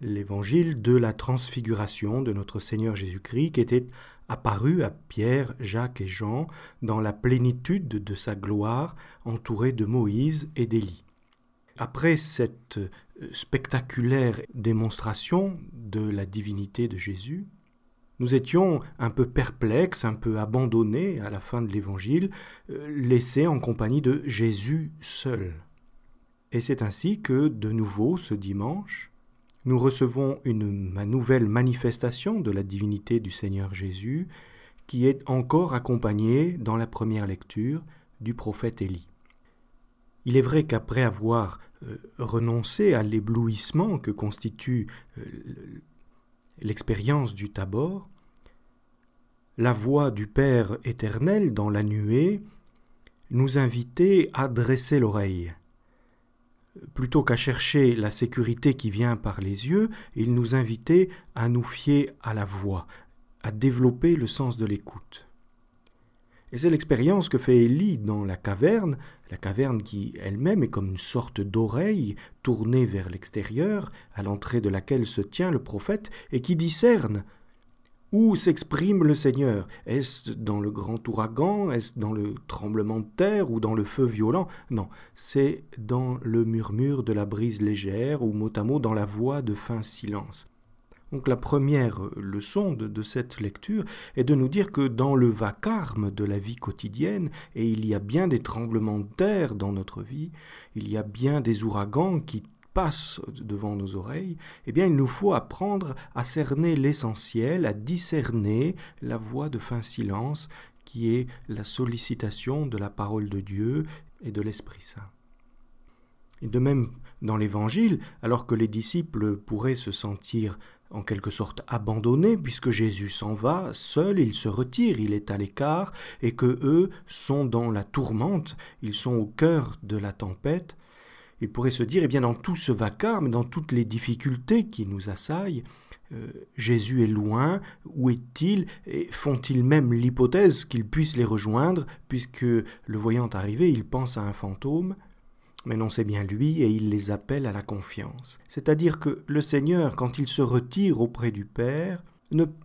l'évangile de la transfiguration de notre Seigneur Jésus-Christ qui était apparu à Pierre, Jacques et Jean dans la plénitude de sa gloire entouré de Moïse et d'Élie. Après cette euh, spectaculaire démonstration de la divinité de Jésus, nous étions un peu perplexes, un peu abandonnés à la fin de l'Évangile, euh, laissés en compagnie de Jésus seul. Et c'est ainsi que, de nouveau, ce dimanche, nous recevons une nouvelle manifestation de la divinité du Seigneur Jésus qui est encore accompagnée dans la première lecture du prophète Élie. Il est vrai qu'après avoir euh, renoncé à l'éblouissement que constitue euh, l'expérience du tabor, la voix du Père éternel dans la nuée nous invitait à dresser l'oreille, plutôt qu'à chercher la sécurité qui vient par les yeux, il nous invitait à nous fier à la voix, à développer le sens de l'écoute. Et c'est l'expérience que fait Élie dans la caverne, la caverne qui elle-même est comme une sorte d'oreille tournée vers l'extérieur, à l'entrée de laquelle se tient le prophète, et qui discerne où s'exprime le Seigneur Est-ce dans le grand ouragan Est-ce dans le tremblement de terre ou dans le feu violent Non, c'est dans le murmure de la brise légère ou mot à mot dans la voix de fin silence. Donc la première leçon de, cette lecture est de nous dire que dans le vacarme de la vie quotidienne, et il y a bien des tremblements de terre dans notre vie, il y a bien des ouragans qui passe devant nos oreilles, eh bien il nous faut apprendre à cerner l'essentiel, à discerner la voix de fin silence qui est la sollicitation de la parole de Dieu et de l'Esprit Saint. Et de même, dans l'Évangile, alors que les disciples pourraient se sentir en quelque sorte abandonnés, puisque Jésus s'en va, seul il se retire, il est à l'écart, et que eux sont dans la tourmente, ils sont au cœur de la tempête, il pourrait se dire, eh bien, dans tout ce vacarme, dans toutes les difficultés qui nous assaillent, euh, Jésus est loin, où est-il font-ils même l'hypothèse qu'il puisse les rejoindre, puisque le voyant arriver, il pense à un fantôme mais non, c'est bien lui, et il les appelle à la confiance. C'est-à-dire que le Seigneur, quand il se retire auprès du Père,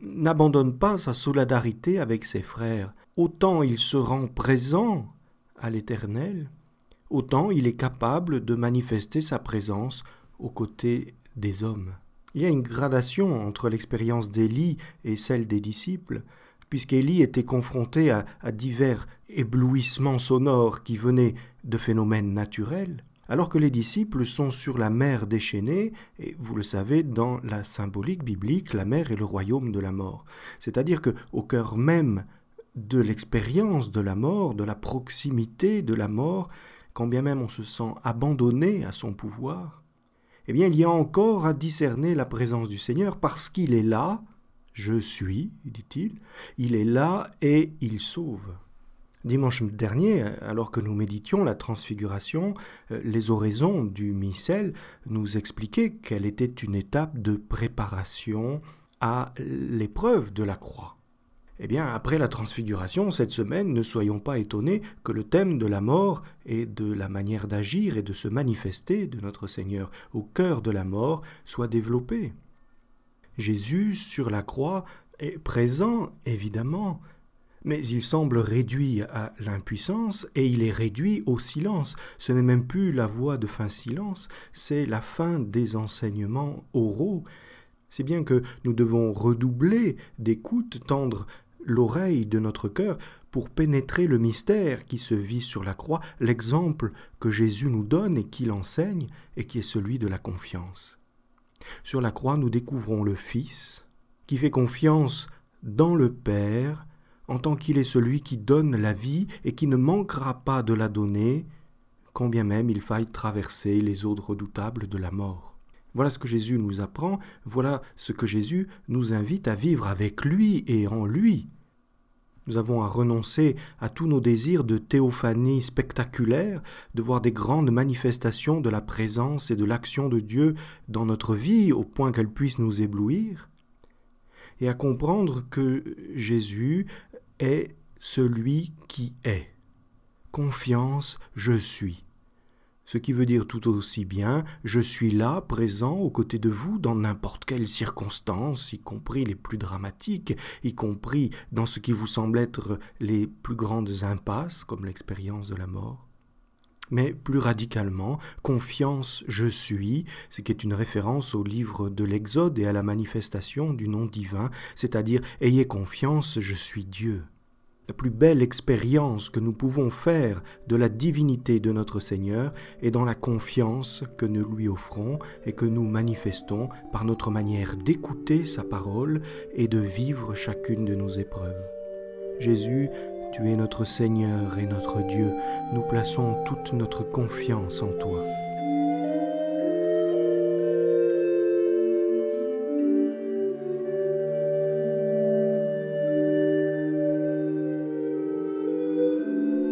n'abandonne pas sa solidarité avec ses frères. Autant il se rend présent à l'Éternel, autant il est capable de manifester sa présence aux côtés des hommes. Il y a une gradation entre l'expérience d'Élie et celle des disciples, puisqu'Élie était confronté à, divers éblouissements sonores qui venaient de phénomènes naturels, alors que les disciples sont sur la mer déchaînée, et vous le savez, dans la symbolique biblique, la mer est le royaume de la mort. C'est-à-dire que au cœur même de l'expérience de la mort, de la proximité de la mort, quand bien même on se sent abandonné à son pouvoir, eh bien il y a encore à discerner la présence du Seigneur parce qu'il est là, je suis, dit-il, il est là et il sauve. Dimanche dernier, alors que nous méditions la transfiguration, euh, les oraisons du missel nous expliquaient qu'elle était une étape de préparation à l'épreuve de la croix. Eh bien, après la transfiguration, cette semaine, ne soyons pas étonnés que le thème de la mort et de la manière d'agir et de se manifester de notre Seigneur au cœur de la mort soit développé. Jésus, sur la croix, est présent, évidemment, mais il semble réduit à l'impuissance et il est réduit au silence. Ce n'est même plus la voix de fin silence, c'est la fin des enseignements oraux. C'est bien que nous devons redoubler d'écoute, tendre l'oreille de notre cœur pour pénétrer le mystère qui se vit sur la croix, l'exemple que Jésus nous donne et qu'il enseigne, et qui est celui de la confiance. Sur la croix, nous découvrons le Fils, qui fait confiance dans le Père, en tant qu'il est celui qui donne la vie et qui ne manquera pas de la donner, quand bien même il faille traverser les eaux redoutables de la mort. Voilà ce que Jésus nous apprend, voilà ce que Jésus nous invite à vivre avec lui et en lui. Nous avons à renoncer à tous nos désirs de théophanie spectaculaire, de voir des grandes manifestations de la présence et de l'action de Dieu dans notre vie au point qu'elle puisse nous éblouir, et à comprendre que Jésus est celui qui est. Confiance, je suis ce qui veut dire tout aussi bien je suis là, présent, aux côtés de vous, dans n'importe quelle circonstance, y compris les plus dramatiques, y compris dans ce qui vous semble être les plus grandes impasses, comme l'expérience de la mort. Mais plus radicalement, confiance je suis, ce qui est une référence au livre de l'Exode et à la manifestation du nom divin, c'est-à-dire ayez confiance, je suis Dieu. La plus belle expérience que nous pouvons faire de la divinité de notre Seigneur est dans la confiance que nous lui offrons et que nous manifestons par notre manière d'écouter sa parole et de vivre chacune de nos épreuves. Jésus, tu es notre Seigneur et notre Dieu, nous plaçons toute notre confiance en toi.